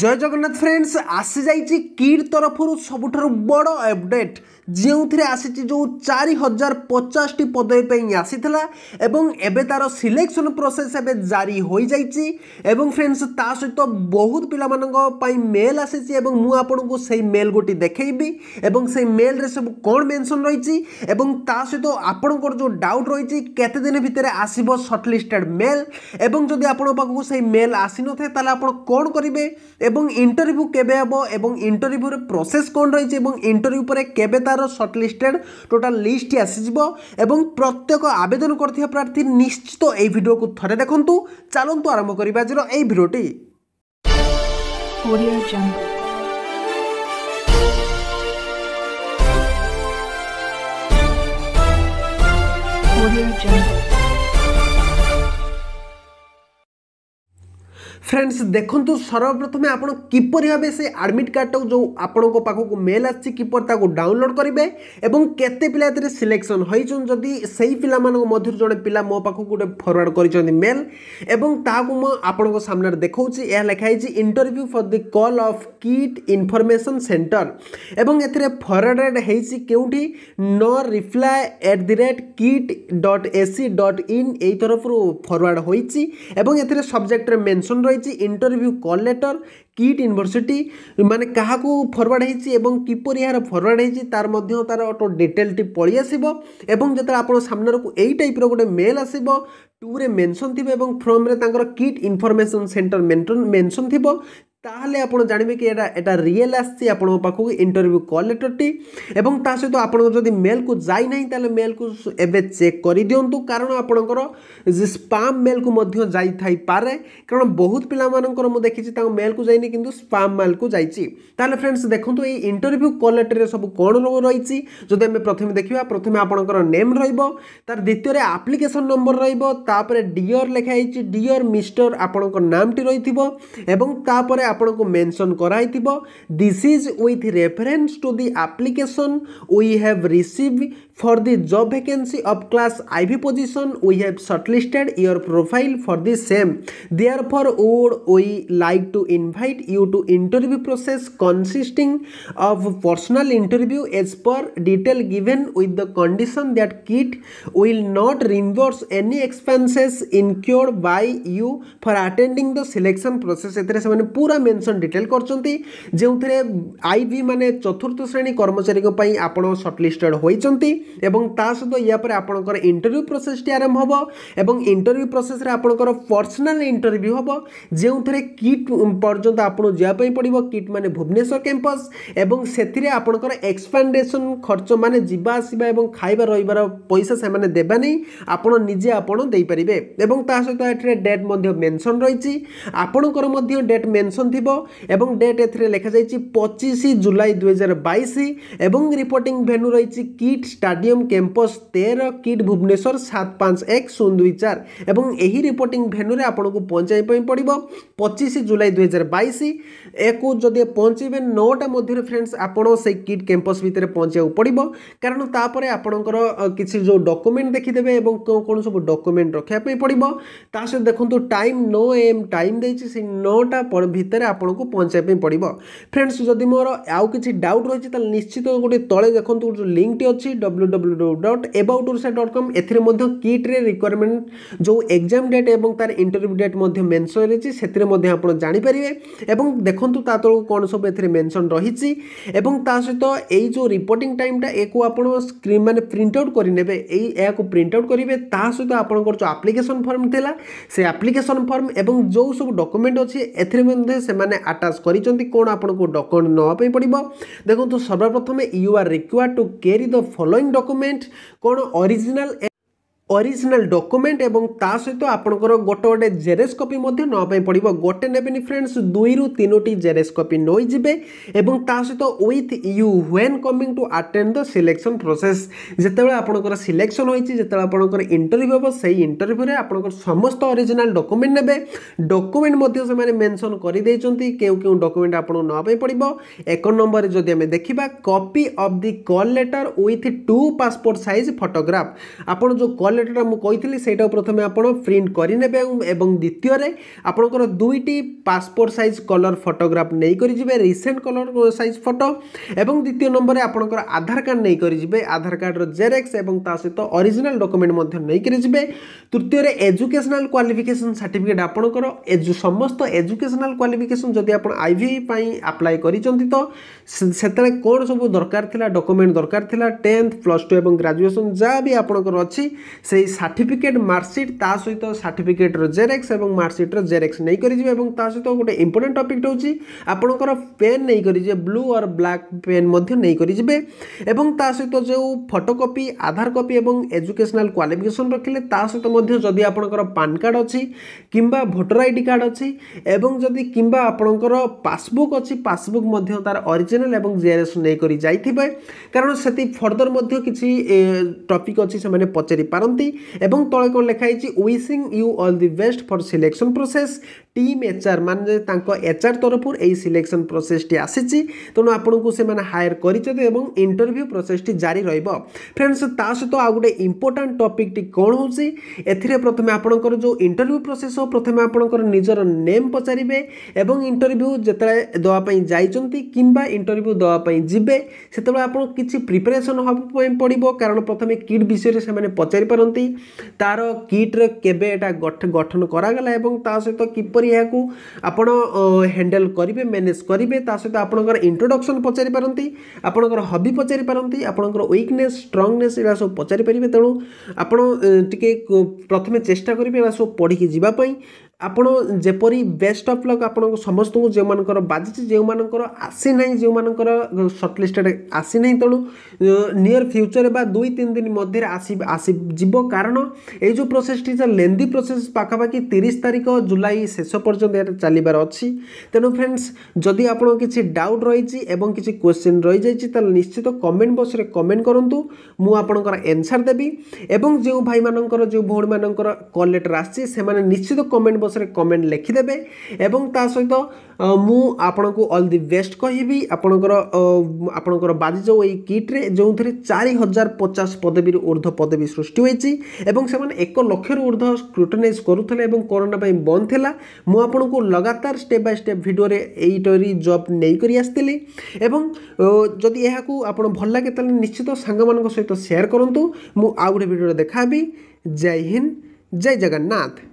জয় Jagannath friends আসিযাইছি କିଟ୍ ତରଫରୁ ସବୁଠାରୁ ବଡ଼ ଅପଡ଼େଟ୍ ଯେଉଁଥିରେ ଆସିଛି ଯେଉଁ ଚାରି ହଜାର ପଚାଶଟି ପଦବୀ ପାଇଁ ଆସିଥିଲା ଏବଂ ଏବେ ତା'ର ସିଲେକ୍ସନ୍ ପ୍ରୋସେସ୍ ଏବେ ଜାରି ହୋଇଯାଇଛି ଏବଂ ଫ୍ରେଣ୍ଡସ୍ ତା ସହିତ ବହୁତ ପିଲାମାନଙ୍କ ପାଇଁ ମେଲ୍ ଆସିଛି ଏବଂ ମୁଁ ଆପଣଙ୍କୁ ସେଇ ମେଲ୍ ଗୋଟି ଦେଖେଇବି ଏବଂ ସେଇ ମେଲ୍ରେ ସବୁ କ'ଣ ମେନ୍ସନ୍ ରହିଛି ଏବଂ ତା ସହିତ ଆପଣଙ୍କର ଯେଉଁ ଡାଉଟ୍ ରହିଛି କେତେ ଦିନ ଭିତରେ ଆସିବ ସର୍ଟଲିଷ୍ଟେଡ଼୍ ମେଲ୍ ଏବଂ ଯଦି ଆପଣଙ୍କ ପାଖକୁ ସେଇ ମେଲ୍ ଆସିନଥାଏ ତାହେଲେ ଆପଣ କ'ଣ କରିବେ এবং ইন্টরভিউ কেবে হব এবং ইন্টরভিউর প্রসেস কোণ রয়েছে এবং ইন্টরভিউ পরে কেবে তার সর্টলিস্টেড টোটাল লিষ্টটি আসিযোগ এবং প্রত্যেক আবেদন করতে প্রার্থী নিশ্চিত এই ভিডিওকে থরে দেখুন চালু আরম্ভ করি আজর এই ভিডিওটি Thank you. ফ্রেন্ডস দেখুন সর্বপ্রথমে আপনার কিপর ভাবে সে আডমিট কার্ডটা যে আপনার পাখক মেল আসছে কিপর তাকে ডাউনলোড করবে এবং কেতে পিলা এতে সিলেকশন হয়েছেন যদি সেই পিলা মধ্যে জন পিলা মো পাখক গোটে ফরওয়ার্ড করেছেন মেল এবং তাকে মু আপনার সামনে দেখাচ্ছি এ লেখা হয়েছে interview for the call of KIIT information centre এবং এতে ফরওয়ার্ডেড হয়েছে কেউটি ন reply at the rate KIIT dot AC dot in এই তরফর ফরওয়ার্ড হয়েছে এবং এতে সবজেক্টের মেনশন রয়েছে রয়েছে interview call letter KIIT university মানে কাহাকু ফরওয়ার্ড হয়েছি এবং কিপর এর ফরওয়ার্ড হয়েছি তার মধ্যে তার অটো ডিটেলটি পড়ি আসব এবং যেত আপনার সামনারকু এই টাইপর গোটে মেল আসব টুরে মেনশন থিব এবং ফর্মরে তাঁর কিট ইনফরমেশন সেন্টর মেনশন থিব তাহলে ଆପଣ ଜାଣିବେ କି ଏଇଟା ଏଇଟା ରିଏଲ୍ ଆସିଛି ଆପଣଙ୍କ ପାଖକୁ ଇଣ୍ଟରଭ୍ୟୁ କଲ୍ ଲେଟର୍ଟି ଏବଂ ତା ସହିତ ଆପଣଙ୍କର ଯଦି ମେଲ୍କୁ ଯାଇନାହିଁ ତାହେଲେ ମେଲ୍କୁ ଏବେ ଚେକ୍ କରିଦିଅନ୍ତୁ କାରଣ ଆପଣଙ୍କର ସ୍ପାମ୍ ମେଲ୍କୁ ମଧ୍ୟ ଯାଇଥାଇପାରେ କାରଣ ବହୁତ ପିଲାମାନଙ୍କର ମୁଁ ଦେଖିଛି ତାଙ୍କ ମେଲ୍କୁ ଯାଇନି କିନ୍ତୁ ସ୍ପାମ୍ ମେଲ୍କୁ ଯାଇଛି ତାହେଲେ ଫ୍ରେଣ୍ଡସ୍ ଦେଖନ୍ତୁ ଏଇ ଇଣ୍ଟରଭ୍ୟୁ କଲ୍ ଲେଟର୍ରେ ସବୁ କ'ଣ ରହିଛି ଯଦି ଆମେ ପ୍ରଥମେ ଦେଖିବା ପ୍ରଥମେ ଆପଣଙ୍କର ନେମ୍ ରହିବ ତାର ଦ୍ୱିତୀୟରେ ଆପ୍ଲିକେସନ୍ ନମ୍ବର ରହିବ ତାପରେ ଡିଅର୍ ଲେଖା ହେଇଛି ଡିଅର୍ ମିଷ୍ଟର ଆପଣଙ୍କ ନାମଟି ରହିଥିବ ଏବଂ ତାପରେ ଆପଣଙ୍କୁ ମେନସନ୍ କରାହେଇଥିବ this is with reference to the application we have receive For the job vacancy of class IV position, we have shortlisted your profile for the same. Therefore, would we like to invite you to interview process consisting of personal interview as per detail given with the condition that KIT will not reimburse any expenses incurred by you for attending the selection process. এতে সে পুরা mention detail করছেন যে ivy মানে চতুর্থ শ্রেণী কর্মচারী আপনার সর্টলিস্টেড হয়েছেন এবং তা সহ ইয়াপরে আপনার ইন্টরভিউ প্রোসেসটি আরম্ভ হব এবং ইন্টরভিউ প্রোসেসরে আপনার পর্সনাল ইন্টরভিউ হব যে কিট পর্যন্ত আপনার যাওয়া পড়ব কিট মানে ভুবনেশ্বর ক্যাম্পস এবং সেতিরে আপনার এক্সপান্ডেসন খরচ মানে যা আসা এবং খাইবা রহবার পয়সা সে দেবা নেই আপনার নিজে আপনার দিয়েপারে এবং তা সহ এটি ডেট মেনশন রয়েছে আপনার ডেট মেনশন থিব এবং ডেট এখানে লেখা যাই পঁচিশ জুলাই দুই হাজার বাইশ এবং রিপোর্টিং ভেন্যু রয়েছে কিট স্টার্ট ଷ୍ଟାଡିୟମ୍ କ୍ୟାମ୍ପସ୍ ତେର କିଟ୍ ଭୁବନେଶ୍ୱର ସାତ ପାଞ୍ଚ ଏକ ଶୂନ ଦୁଇ ଚାରି ଏବଂ ଏହି ରିପୋର୍ଟିଂ ଭେନ୍ୟୁରେ ଆପଣଙ୍କୁ ପହଞ୍ଚାଇବା ପାଇଁ ପଡ଼ିବ ପଚିଶ ଜୁଲାଇ ଦୁଇହଜାର ବାଇଶ ଏହାକୁ ଯଦି ପହଞ୍ଚିବେ ନଅଟା ମଧ୍ୟରେ ଫ୍ରେଣ୍ଡସ୍ ଆପଣ ସେଇ କିଟ୍ କ୍ୟାମ୍ପସ୍ ଭିତରେ ପହଞ୍ଚିବାକୁ ପଡ଼ିବ କାରଣ ତାପରେ ଆପଣଙ୍କର କିଛି ଯେଉଁ ଡକୁମେଣ୍ଟ ଦେଖିଦେବେ ଏବଂ କେଉଁ କ'ଣ ସବୁ ଡକୁମେଣ୍ଟ ରଖିବା ପାଇଁ ପଡ଼ିବ ତା ସହିତ ଦେଖନ୍ତୁ ଟାଇମ୍ ନଅ ଏମ୍ ଟାଇମ୍ ଦେଇଛି ସେଇ ନଅଟା ଭିତରେ ଆପଣଙ୍କୁ ପହଞ୍ଚାଇବା ପାଇଁ ପଡ଼ିବ ଫ୍ରେଣ୍ଡସ୍ ଯଦି ମୋର ଆଉ କିଛି ଡାଉଟ୍ ରହିଛି ତାହେଲେ ନିଶ୍ଚିତ ଗୋଟେ ତଳେ ଦେଖନ୍ତୁ ଯେଉଁ ଲିଙ୍କଟି ଅଛି W W W W dot about Odisha dot com ଏଥିରେ ମଧ୍ୟ କିଟ୍ରେ ରିକ୍ୱାରମେଣ୍ଟ ଯେଉଁ ଏକ୍ଜାମ୍ ଡେଟ୍ ଏବଂ ତାର ଇଣ୍ଟରଭ୍ୟୁ ଡେଟ୍ ମଧ୍ୟ ମେନ୍ସନ୍ ରହିଛି ସେଥିରେ ମଧ୍ୟ ଆପଣ ଜାଣିପାରିବେ ଏବଂ ଦେଖନ୍ତୁ ତା ତଳକୁ କ'ଣ ସବୁ ଏଥିରେ ମେନ୍ସନ୍ ରହିଛି ଏବଂ ତା ସହିତ ଏଇ ଯେଉଁ ରିପୋର୍ଟିଂ ଟାଇମ୍ଟା ଏକୁ ଆପଣ ସ୍କ୍ରିନ୍ ମାନେ ପ୍ରିଣ୍ଟ ଆଉଟ୍ କରିନେବେ ଏଇ ଏହାକୁ ପ୍ରିଣ୍ଟ ଆଉଟ୍ କରିବେ ତା ସହିତ ଆପଣଙ୍କର ଯେଉଁ ଆପ୍ଲିକେସନ୍ ଫର୍ମ ଥିଲା ସେ ଆପ୍ଲିକେସନ୍ ଫର୍ମ ଏବଂ ଯେଉଁ ସବୁ ଡକୁମେଣ୍ଟ ଅଛି ଏଥିରେ ମଧ୍ୟ ସେମାନେ ଆଟାଚ୍ କରିଛନ୍ତି କ'ଣ ଆପଣଙ୍କୁ ଡକୁମେଣ୍ଟ ନେବା ପାଇଁ ପଡ଼ିବ ଦେଖନ୍ତୁ ସର୍ବପ୍ରଥମେ you are required to carry the following document কোনো অরিজিনাল অরিজিনাল ডকুমেন্ট এবং তা সহ আপনার গোটে গোটে জেরেক্স কপি মধ্যে নেওয়া পড়ব গোটে নেবেনি ফ্রেন্ডস দুই রু তিনোটি জেরেক্স কপি নইযে এবং তা সহ with you when coming to attend the selection process যেত আপনার সিলেকশন হয়েছে যেত আপনার ইন্টরভিউ হব সেই ইন্টরভিউরে আপনার সমস্ত অরিজিনাল ডকুমেন্ট নেবে ডকুমেন্ট সে মেনশন করে দিয়েছেন কেউ কেউ ডকুমেন্ট আপনার নেওয়া পড়ব এক নম্বরে যদি আমি দেখা copy of the call letter with two passport size photograph আপনার যে কল କ୍ୟାଲକୁଲେଟର୍ଟା ମୁଁ କହିଥିଲି ସେଇଟାକୁ ପ୍ରଥମେ ଆପଣ ପ୍ରିଣ୍ଟ କରିନେବେ ଏବଂ ଦ୍ୱିତୀୟରେ ଆପଣଙ୍କର ଦୁଇଟି ପାସପୋର୍ଟ ସାଇଜ୍ କଲର୍ ଫଟୋଗ୍ରାଫ ନେଇକରି ଯିବେ ରିସେଣ୍ଟ କଲର୍ ସାଇଜ୍ ଫଟୋ ଏବଂ ଦ୍ୱିତୀୟ ନମ୍ବରରେ ଆପଣଙ୍କର ଆଧାର କାର୍ଡ଼ ନେଇକରି ଯିବେ ଆଧାର କାର୍ଡ଼ର ଜେରେକ୍ସ ଏବଂ ତା ସହିତ ଅରିଜିନାଲ୍ ଡକୁମେଣ୍ଟ ମଧ୍ୟ ନେଇକରି ଯିବେ ତୃତୀୟରେ ଏଜୁକେସନାଲ୍ କ୍ୱାଲିଫିକେସନ୍ ସାର୍ଟିଫିକେଟ୍ ଆପଣଙ୍କର ଏଜୁ ସମସ୍ତ ଏଜୁକେସନାଲ୍ କ୍ୱାଲିଫିକେସନ୍ ଯଦି ଆପଣ ଆଇ ଭି ପାଇଁ ଆପ୍ଲାଏ କରିଛନ୍ତି ତ ସେତେବେଳେ କ'ଣ ସବୁ ଦରକାର ଥିଲା ଡକୁମେଣ୍ଟ ଦରକାର ଥିଲା ଟେନ୍ଥ ପ୍ଲସ୍ ଟୁ ଏବଂ ଗ୍ରାଜୁଏସନ୍ ଯାହା ବି ଆପଣଙ୍କର ଅଛି সেই সার্টিফিকেট মার্কশিট তা সহিত সার্টিফিকেটর জেরেক্স এবং মার্কশিটর জেরেক্স নেইকরি যাবে এবং তা সহিত গোটে ইম্পর্টেন্ট টপিকটা হচ্ছে আপনার পেন নেইকরি যাবে ব্লু অর ব্ল্যাক পেন মধ্যে নেইকরি যাবে এবং তা সহিত যে ফটোকপি আধার কপি এবং এজুকেশনাল কোয়ালিফিকেশন রাখলে তা সহিত মধ্যে যদি আপনার পান কার্ড অছি কিংবা ভোটর আইডি কার্ড অছি এবং যদি কিংবা আপনার পাসবুক অছি পাসবুক মধ্যে তার অরিজিনাল এবং জেরেক্স নেইকরি যাইথিবে কারণ সেটি ফর্দর মধ্যে কিছু টপিক অছি সেমানে পচারি পারନ୍ତି କରନ୍ତି ଏବଂ ତଳେ କ'ଣ ଲେଖା wishing you all the best for selection process team HR ମାନେ ତାଙ୍କ ଏଚ୍ ଆର୍ ତରଫରୁ ଏହି ସିଲେକ୍ସନ୍ ପ୍ରୋସେସ୍ଟି ଆସିଛି ତେଣୁ ଆପଣଙ୍କୁ ସେମାନେ ହାୟର କରିଛନ୍ତି ଏବଂ ଇଣ୍ଟରଭ୍ୟୁ ପ୍ରୋସେସ୍ଟି ଜାରି ରହିବ ଫ୍ରେଣ୍ଡସ୍ ତା ସହିତ ଆଉ ଗୋଟେ ଇମ୍ପୋର୍ଟାଣ୍ଟ ଟପିକ୍ଟି କ'ଣ ହେଉଛି ଏଥିରେ ପ୍ରଥମେ ଆପଣଙ୍କର ଯେଉଁ ଇଣ୍ଟରଭ୍ୟୁ ପ୍ରୋସେସ୍ ହେବ ପ୍ରଥମେ ଆପଣଙ୍କର ନିଜର ନେମ୍ ପଚାରିବେ ଏବଂ ଇଣ୍ଟରଭ୍ୟୁ ଯେତେବେଳେ ଦେବା ପାଇଁ ଯାଇଛନ୍ତି କିମ୍ବା ଇଣ୍ଟରଭ୍ୟୁ ଦେବା ପାଇଁ ଯିବେ ସେତେବେଳେ ଆପଣ କିଛି ପ୍ରିପାରେସନ୍ ହେବା ପାଇଁ ପଡ଼ିବ କାରଣ ପ୍ରଥମେ କିଟ୍ ବିଷୟରେ ସେମାନେ ପଚାରି ପଚାରିପାରନ୍ତି ପାରନ୍ତି ତା'ର କିଟ୍ରେ କେବେ ଏଇଟା ଗଠନ କରାଗଲା ଏବଂ ତା ସହିତ କିପରି ଏହାକୁ ଆପଣ ହ୍ୟାଣ୍ଡେଲ୍ କରିବେ ମ୍ୟାନେଜ୍ କରିବେ ତା ସହିତ ଆପଣଙ୍କର ଇଣ୍ଟ୍ରୋଡକ୍ସନ୍ ପଚାରିପାରନ୍ତି ଆପଣଙ୍କର ହବି ପଚାରି ପାରନ୍ତି ଆପଣଙ୍କର ୱିକ୍ନେସ୍ ଷ୍ଟ୍ରଙ୍ଗନେସ୍ ଏଗୁଡ଼ା ସବୁ ପଚାରି ପାରିବେ ତେଣୁ ଆପଣ ଟିକେ ପ୍ରଥମେ ଚେଷ୍ଟା କରିବେ ଏଗୁଡ଼ା ସବୁ ପଢ଼ିକି ଯିବା ପାଇଁ ଆପଣ ଯେପରି ବେଷ୍ଟ ଅଫ୍ ଲକ୍ ଆପଣଙ୍କୁ ସମସ୍ତଙ୍କୁ ଯେଉଁମାନଙ୍କର ବାଜିଛି ଯେଉଁମାନଙ୍କର ଆସିନାହିଁ ଯେଉଁମାନଙ୍କର ସର୍ଟଲିଷ୍ଟେଡ଼୍ ଆସିନାହିଁ ତେଣୁ ନିୟର୍ ଫ୍ୟୁଚର୍ ବା ଦୁଇ ତିନି ଦିନ ମଧ୍ୟରେ ଆସି ଆସିଯିବ କାରଣ ଏଇ ଯେଉଁ ପ୍ରୋସେସ୍ଟି ଲେନ୍ଦି ପ୍ରୋସେସ୍ ପାଖାପାଖି ତିରିଶ ତାରିଖ ଜୁଲାଇ ଶେଷ ପର୍ଯ୍ୟନ୍ତ ଏହାର ଚାଲିବାର ଅଛି ତେଣୁ ଫ୍ରେଣ୍ଡସ୍ ଯଦି ଆପଣ କିଛି ଡାଉଟ୍ ରହିଛି ଏବଂ କିଛି କୋଶ୍ଚିନ୍ ରହିଯାଇଛି ତାହେଲେ ନିଶ୍ଚିତ କମେଣ୍ଟ ବକ୍ସରେ କମେଣ୍ଟ କରନ୍ତୁ ମୁଁ ଆପଣଙ୍କର ଏନ୍ସର୍ ଦେବି ଏବଂ ଯେଉଁ ଭାଇମାନଙ୍କର ଯେଉଁ ଭଉଣୀମାନଙ୍କର କଲ୍ ଲେଟର୍ ଆସିଛି ସେମାନେ ନିଶ୍ଚିତ କମେଣ୍ଟ ବକ୍ସ ବକ୍ସରେ କମେଣ୍ଟ ଲେଖିଦେବେ ଏବଂ ତା ସହିତ ମୁଁ ଆପଣଙ୍କୁ ଅଲ୍ ଦି ବେଷ୍ଟ କହିବି ଆପଣଙ୍କର ଆପଣଙ୍କର ବାଜି ଯେଉଁ ଏଇ କିଟ୍ରେ ଯେଉଁଥିରେ ଚାରି ହଜାର ପଚାଶ ପଦବୀରୁ ଉର୍ଦ୍ଧ୍ୱ ପଦବୀ ସୃଷ୍ଟି ହୋଇଛି ଏବଂ ସେମାନେ ଏକ ଲକ୍ଷରୁ ଉର୍ଦ୍ଧ୍ୱ ସ୍କ୍ରୁଟନାଇଜ୍ କରୁଥିଲେ ଏବଂ କରୋନା ପାଇଁ ବନ୍ଦ ଥିଲା ମୁଁ ଆପଣଙ୍କୁ ଲଗାତାର ଷ୍ଟେପ୍ ବାଇ ଷ୍ଟେପ୍ ଭିଡ଼ିଓରେ ଏଇଟରି ଜବ୍ ନେଇକରି ଆସିଥିଲି ଏବଂ ଯଦି ଏହାକୁ ଆପଣ ଭଲ ଲାଗେ ତାହେଲେ ନିଶ୍ଚିତ ସାଙ୍ଗମାନଙ୍କ ସହିତ ସେୟାର କରନ୍ତୁ ମୁଁ ଆଉ ଗୋଟେ ଭିଡ଼ିଓରେ ଦେଖା ହେବି ଜୟ ହିନ୍ଦ ଜୟ ଜଗନ୍ନାଥ